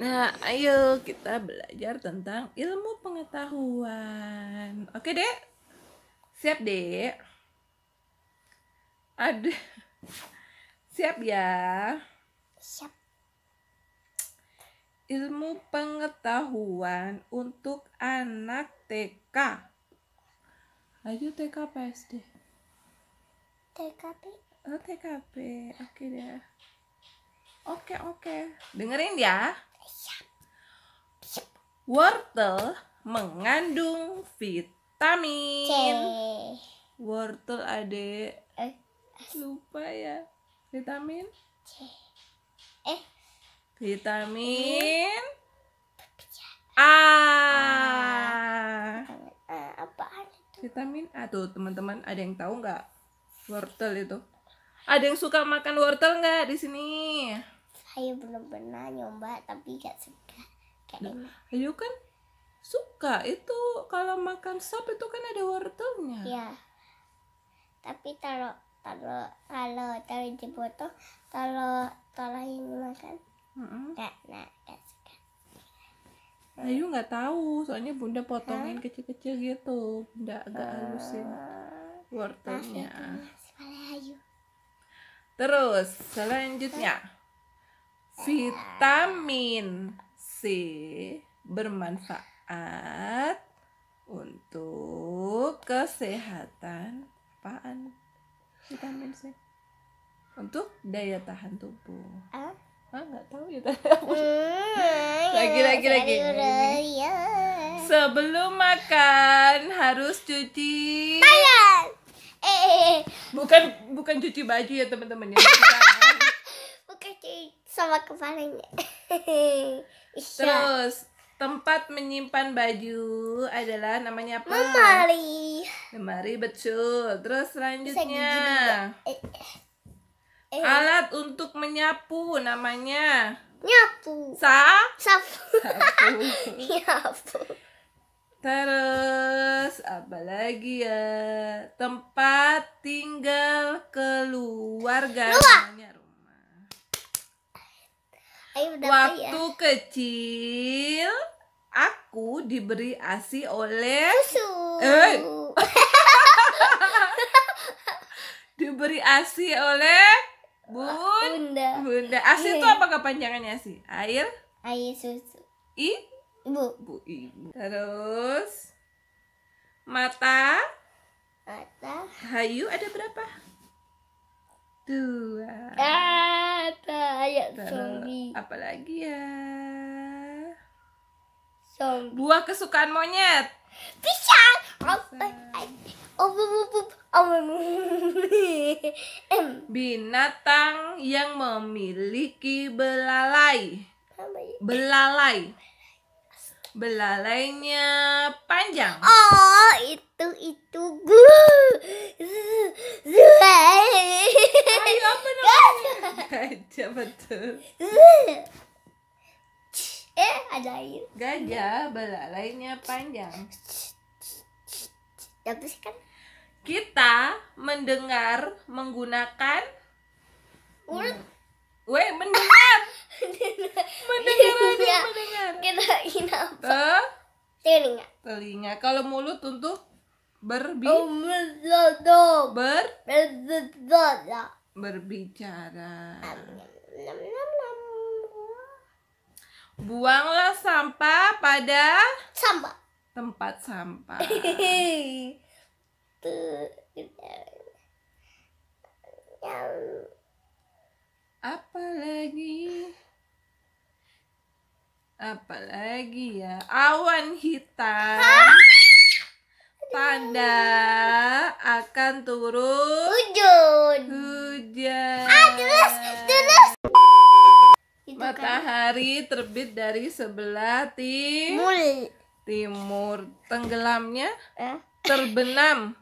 Nah, ayo kita belajar tentang ilmu pengetahuan. Oke, Dek. Siap, Dek. Ada Siap ya? Siap. Ilmu pengetahuan untuk anak TK. Ayo TK PSD TKP. Oh, TKP. Oke deh. Oke, oke. Dengerin ya. Wortel mengandung vitamin. C. Wortel ada. eh. lupa ya vitamin. C. Eh. Vitamin A. A. Vitamin A tuh teman-teman ada yang tahu nggak wortel itu? Ada yang suka makan wortel nggak di sini? ayo belum pernah nyoba tapi gak suka kayaknya nah, Ayu kan suka itu kalau makan sop itu kan ada wortelnya ya tapi kalau kalau kalau taruh di botol kalau kalau ini makan mm-hmm. nggak nah nggak suka Ayu nggak tahu soalnya bunda potongin kecil-kecil gitu bunda agak uh, ah. halusin ya, wortelnya ya, terus selanjutnya Vitamin C bermanfaat untuk kesehatan apaan? Vitamin C untuk daya tahan tubuh. Ah, ah nggak tahu ya, hmm, ya lagi lagi lagi. Ya. Sebelum makan harus cuci. Tangan. Eh, eh, eh, bukan bukan cuci baju ya teman-teman ya sama kepalanya. Iya. Terus tempat menyimpan baju adalah namanya apa? Lemari. Lemari betul. Terus selanjutnya eh, eh. Eh. alat untuk menyapu namanya nyapu. Sa? Sapu. Sapu. nyapu. Terus apa lagi ya? Tempat tinggal keluarga. Luar. Ya. Waktu ya. kecil aku diberi ASI oleh susu. Eh. diberi ASI oleh Bun. Bunda. Bunda. ASI iya, itu iya. apa kepanjangannya ASI? Air? Air susu. I? Ibu. Bu ibu. Terus mata? Mata. Hayu ada berapa? dua ah ayat zombie apalagi ya zombie buah kesukaan monyet pisang binatang yang memiliki belalai ya? belalai Belalainya panjang. Oh, itu itu gue. Ayo apa namanya? Gajah betul. Eh, ada air. Gajah belalainya panjang. Tapi ya, kan kita mendengar menggunakan Ulut. Weh, mendengar mendengar iya. aja mendengar ina apa telinga telinga kalau mulut untuk berbi oh, ber berbicara berbicara buanglah sampah pada sampah tempat sampah apalagi apalagi ya awan hitam tanda akan turun hujan hujan ah, terus terus kan matahari terbit dari sebelah timur timur tenggelamnya eh? terbenam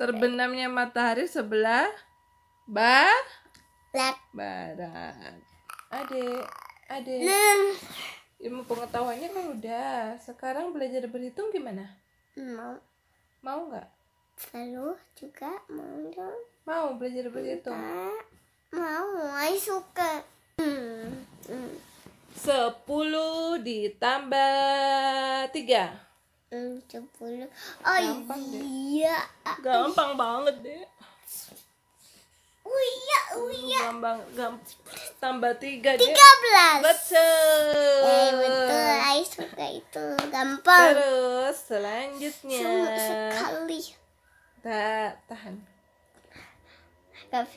terbenamnya matahari sebelah barat barat adek adek ilmu pengetahuannya kan udah sekarang belajar berhitung gimana mau mau nggak lalu juga mau dong mau belajar berhitung Enggak. mau I suka hmm. Hmm. sepuluh ditambah tiga hmm, sepuluh oh Gampang iya deh. gampang banget deh Uya, hmm, uya. Gampang, gampang. tambah tiga. Tiga belas. Betul. Eh, betul. Saya suka itu. Gampang. Terus selanjutnya. sekali. Tak, tahan. Gak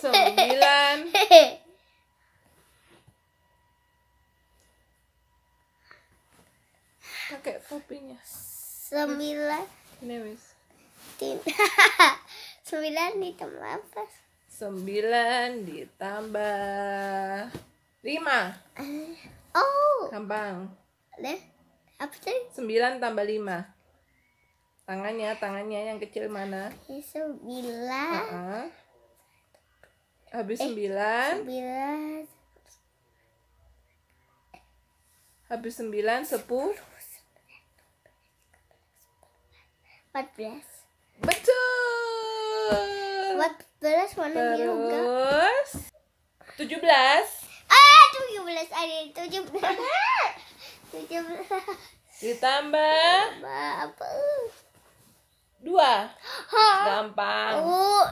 Sembilan. Pakai topinya. Sembilan. Ini wis. Sembilan ditambah apa? Sembilan ditambah lima. Eh, oh. Gampang. Deh. Apa sih? Sembilan tambah lima. Tangannya, tangannya yang kecil mana? Eh, sembilan. Uh -uh. Habis eh, sembilan. Sembilan. Habis sembilan sepuluh. Empat belas. Betul. What the last one of you got? 17. Ah, 17 ada 17. 17. Ditambah, apa? 2. Gampang. Oh.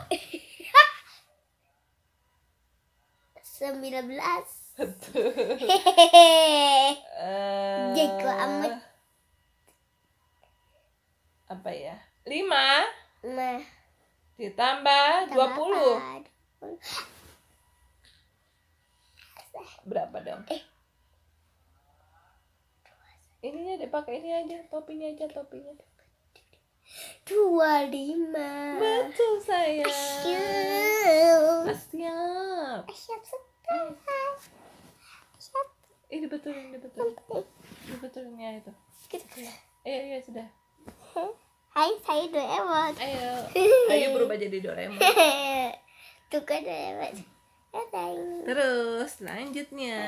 19. Betul. Hehehe. Uh, Jago amat. Eh, apa ya? 5. Nah. Ditambah, 20. Berapa dong? Eh. Ininya deh pakai ini aja, topinya aja, topinya. 25. Betul sayang. Asyik. Ah, siap. Ini betul, ini betul. Ini Dibetulin ya itu. Eh, iya, iya sudah. Hai, saya Doraemon. Ayo. Ayo berubah jadi Doraemon. Tuh kan Doraemon. Ya, Terus selanjutnya.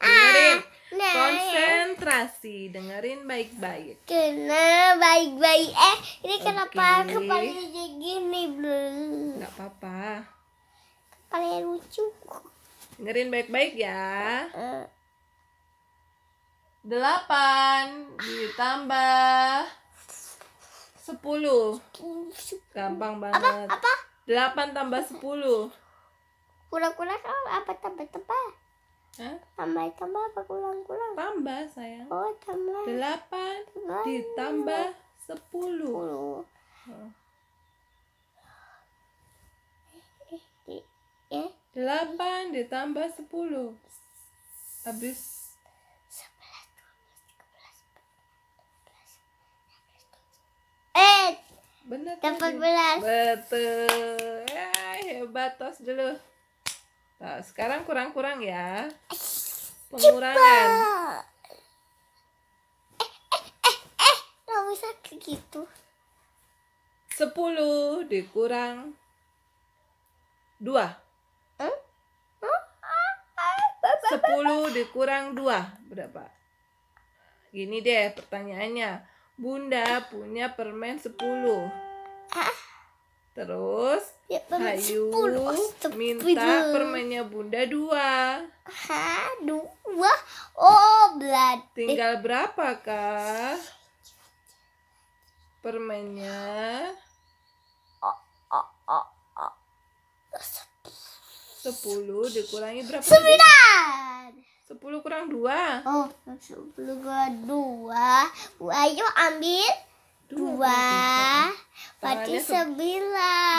Ah, dengerin. Ah, Konsentrasi, dengerin baik-baik. Kena baik-baik. Eh, ini okay. kenapa kepala jadi gini, Bu? Enggak apa-apa. yang lucu. Dengerin baik-baik ya. Eh. Delapan ditambah Sepuluh. Gampang banget. Apa? Apa? Delapan tambah sepuluh. Kurang-kurang apa tambah-tambah? Tambah tambah apa kurang-kurang? Tambah sayang. Oh tambah. Delapan tambah. ditambah sepuluh. Sepuluh. Eh, eh, eh. Delapan ditambah sepuluh. Habis Eh. benar Dapat belas. Betul. Ya, hebat tos dulu. Nah, sekarang kurang-kurang ya. Pengurangan. Eh, eh, eh, eh. Gak bisa gitu. Sepuluh dikurang dua. Sepuluh dikurang dua berapa? Gini deh pertanyaannya Bunda punya permen 10. Terus ya, permen Hayu minta permennya Bunda dua. 2 Oh, blood. Tinggal berapa, Kak? Permennya? Oh, oh, oh, sepuluh dikurangi berapa? 9. 10 kurang 2 Oh 10 kurang 2 Ayo ambil 2 Berarti 9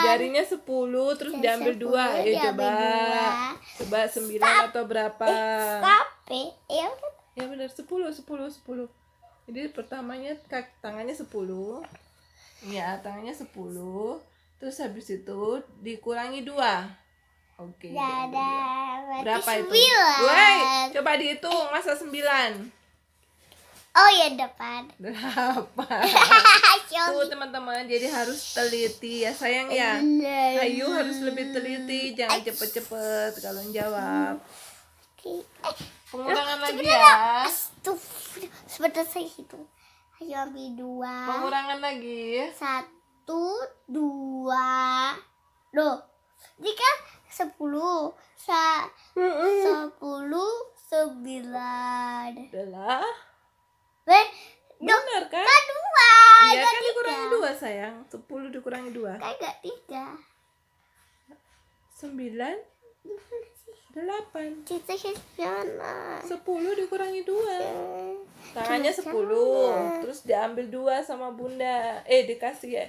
Jarinya 10 terus Dan diambil 2 Ayo coba Coba 9 Stop. atau berapa eh, Tapi ya Ya benar 10 10 10 Jadi pertamanya tangannya sepuluh Ya tangannya sepuluh Terus habis itu dikurangi dua Oke. Okay, berapa itu? Woi, coba dihitung masa sembilan. Oh ya depan. Delapan. Tuh teman-teman, jadi harus teliti ya sayang ya. Ayu harus lebih teliti, jangan cepet-cepet kalau jawab. Eh. Pengurangan ah, lagi ya. Sebentar saya hitung. Ayo ambil dua. Pengurangan lagi. Satu, dua. Loh, jika sepuluh sa sepuluh sembilan adalah Ber benar kan kan dua iya kan dikurangi dua sayang sepuluh dikurangi dua kan gak tiga sembilan delapan kan sepuluh dikurangi dua ya. tangannya sepuluh terus diambil dua sama bunda eh dikasih ya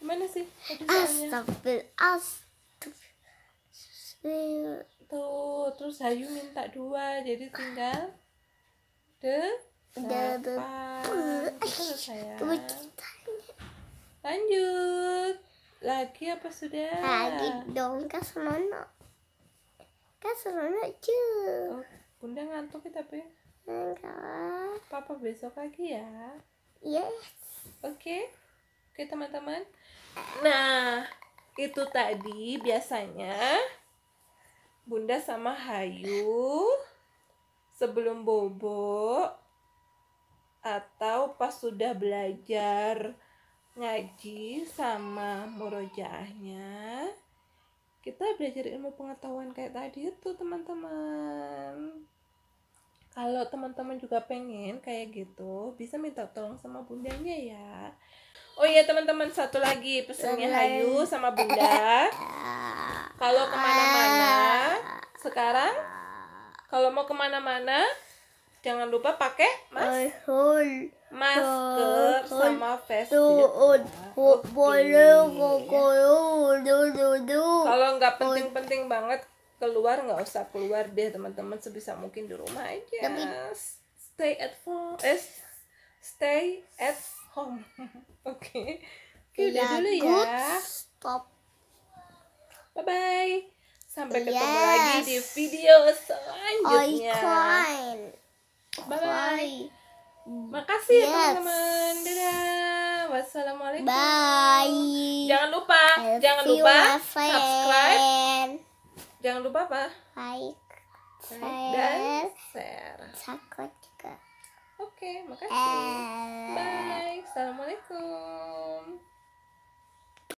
gimana sih Astagfirullah tuh terus Hayu minta dua jadi tinggal de delapan terus lanjut lagi apa sudah lagi dong kak Serono cu oh, bunda ngantuk kita pe ya? enggak papa besok lagi ya yes oke okay. oke okay, teman-teman nah itu tadi biasanya Bunda sama Hayu sebelum bobo atau pas sudah belajar ngaji sama murojaahnya kita belajar ilmu pengetahuan kayak tadi itu teman-teman kalau teman-teman juga pengen kayak gitu bisa minta tolong sama bundanya ya oh iya teman-teman satu lagi pesannya Hayu sama bunda kalau ah. kemana-mana, sekarang kalau mau kemana-mana, jangan lupa pakai masker, masker sama face shield. Kalau nggak penting-penting banget keluar nggak usah keluar deh teman-teman sebisa mungkin di rumah aja. Stay at home. Eh, stay at home. Oke. okay. dulu ya. Iya, Stop. Bye bye. Sampai yes. ketemu lagi di video selanjutnya. Oh, bye bye. Makasih ya, yes. ya teman-teman. Dadah. Wassalamualaikum. Bye. Jangan lupa, Help jangan lupa subscribe. Jangan lupa apa? Like, share, dan share. Cakot juga. Oke, okay, makasih. And... Eh. Bye. Assalamualaikum.